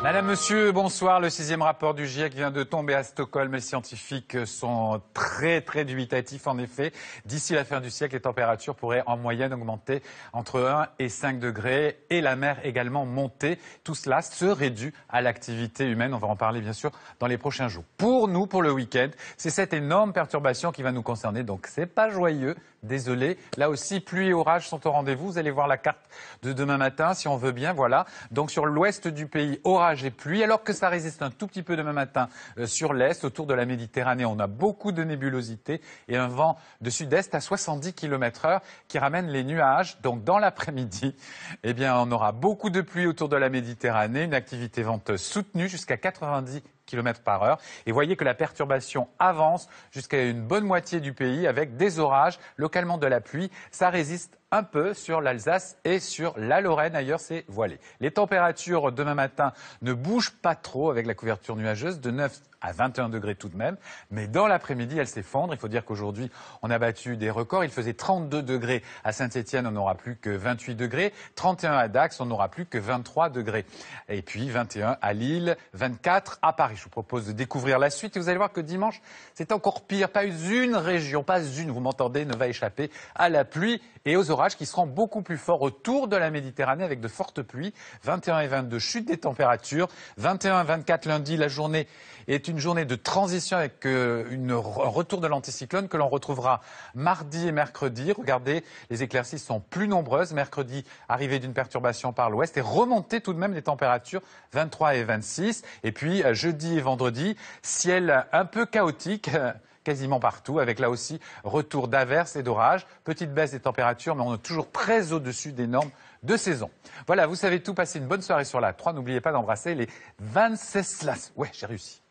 Madame, Monsieur, bonsoir. Le sixième rapport du GIEC vient de tomber à Stockholm. Les scientifiques sont très, très dubitatifs. En effet, d'ici la fin du siècle, les températures pourraient en moyenne augmenter entre 1 et 5 degrés et la mer également monter. Tout cela serait dû à l'activité humaine. On va en parler, bien sûr, dans les prochains jours. Pour nous, pour le week-end, c'est cette énorme perturbation qui va nous concerner. Donc, c'est pas joyeux. Désolé. Là aussi, pluie et orage sont au rendez-vous. Vous allez voir la carte de demain matin, si on veut bien. Voilà. Donc, sur l'ouest du pays, orage et alors que ça résiste un tout petit peu demain matin euh, sur l'Est, autour de la Méditerranée. On a beaucoup de nébulosité et un vent de sud-est à 70 km heure qui ramène les nuages. Donc dans l'après-midi, eh bien, on aura beaucoup de pluie autour de la Méditerranée, une activité venteuse soutenue jusqu'à 90 km par heure. Et voyez que la perturbation avance jusqu'à une bonne moitié du pays avec des orages, localement de la pluie. Ça résiste un peu sur l'Alsace et sur la Lorraine. Ailleurs, c'est voilé. Les températures demain matin ne bougent pas trop avec la couverture nuageuse de 9 à 21 degrés tout de même. Mais dans l'après-midi, elles s'effondrent. Il faut dire qu'aujourd'hui, on a battu des records. Il faisait 32 degrés à Saint-Etienne, on n'aura plus que 28 degrés. 31 à Dax, on n'aura plus que 23 degrés. Et puis 21 à Lille, 24 à Paris je vous propose de découvrir la suite. Et vous allez voir que dimanche, c'est encore pire. Pas une région, pas une, vous m'entendez, ne va échapper à la pluie et aux orages qui seront beaucoup plus forts autour de la Méditerranée avec de fortes pluies. 21 et 22, chute des températures. 21 et 24 lundi, la journée est une journée de transition avec euh, un retour de l'anticyclone que l'on retrouvera mardi et mercredi. Regardez, les éclaircies sont plus nombreuses. Mercredi, arrivée d'une perturbation par l'ouest et remontée tout de même des températures 23 et 26. Et puis euh, jeudi, et vendredi. Ciel un peu chaotique euh, quasiment partout, avec là aussi retour d'averses et d'orages. Petite baisse des températures, mais on est toujours très au-dessus des normes de saison. Voilà, vous savez tout. Passez une bonne soirée sur la 3. N'oubliez pas d'embrasser les 26 slas. Ouais, j'ai réussi.